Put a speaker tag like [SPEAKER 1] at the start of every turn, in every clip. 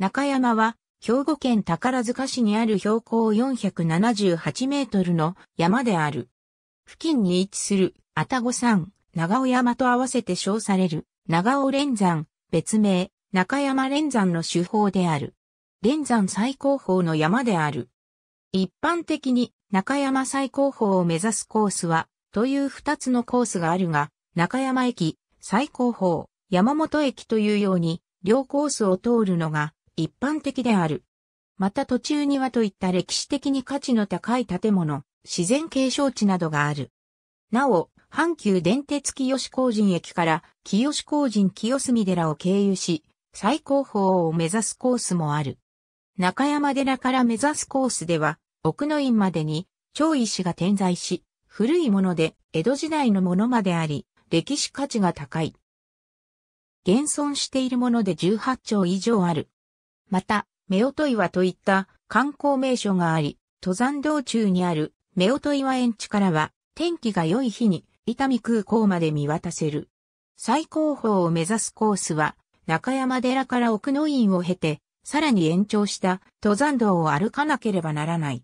[SPEAKER 1] 中山は、兵庫県宝塚市にある標高478メートルの山である。付近に位置する、愛宕山、長尾山と合わせて称される、長尾連山、別名、中山連山の手法である。連山最高峰の山である。一般的に中山最高峰を目指すコースは、という二つのコースがあるが、中山駅、最高峰、山本駅というように、両コースを通るのが一般的である。また途中庭といった歴史的に価値の高い建物、自然景勝地などがある。なお、阪急電鉄清工人駅から清工人清澄寺を経由し、最高峰を目指すコースもある。中山寺から目指すコースでは、奥の院までに、超石が点在し、古いもので江戸時代のものまであり、歴史価値が高い。現存しているもので18丁以上ある。また、目音岩といった観光名所があり、登山道中にある目音岩園地からは、天気が良い日に伊丹空港まで見渡せる。最高峰を目指すコースは、中山寺から奥の院を経て、さらに延長した登山道を歩かなければならない。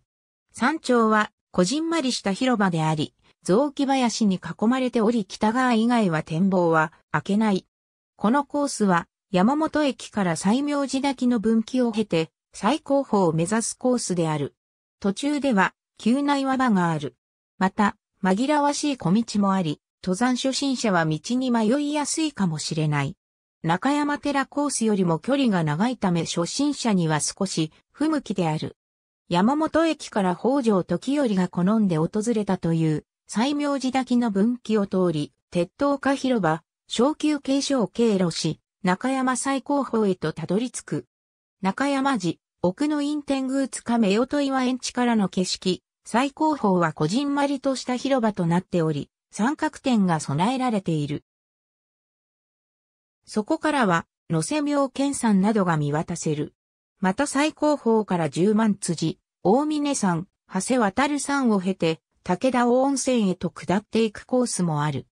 [SPEAKER 1] 山頂は、こじんまりした広場であり、雑木林に囲まれており北側以外は展望は開けない。このコースは山本駅から西明寺滝の分岐を経て、最高峰を目指すコースである。途中では、急な岩場がある。また、紛らわしい小道もあり、登山初心者は道に迷いやすいかもしれない。中山寺コースよりも距離が長いため初心者には少し不向きである。山本駅から北条時頼が好んで訪れたという、西明寺滝の分岐を通り、鉄塔か広場、小級継承経路し、中山最高峰へとたどり着く。中山寺、奥の院天宮塚目音岩園地からの景色、最高峰はこじんまりとした広場となっており、三角点が備えられている。そこからは、野瀬明県山などが見渡せる。また最高峰から十万辻、大峰山、長谷渡る山を経て、武田大温泉へと下っていくコースもある。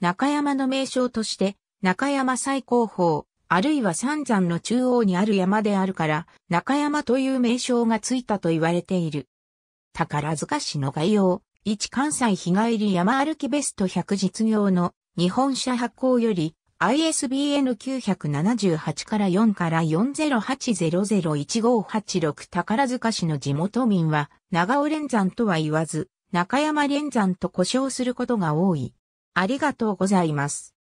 [SPEAKER 1] 中山の名称として、中山最高峰、あるいは三山の中央にある山であるから、中山という名称がついたと言われている。宝塚市の概要、一関西日帰り山歩きベスト100実業の日本社発行より ISBN 978から4から4080015586宝塚市の地元民は長尾連山とは言わず中山連山と呼称することが多い。ありがとうございます。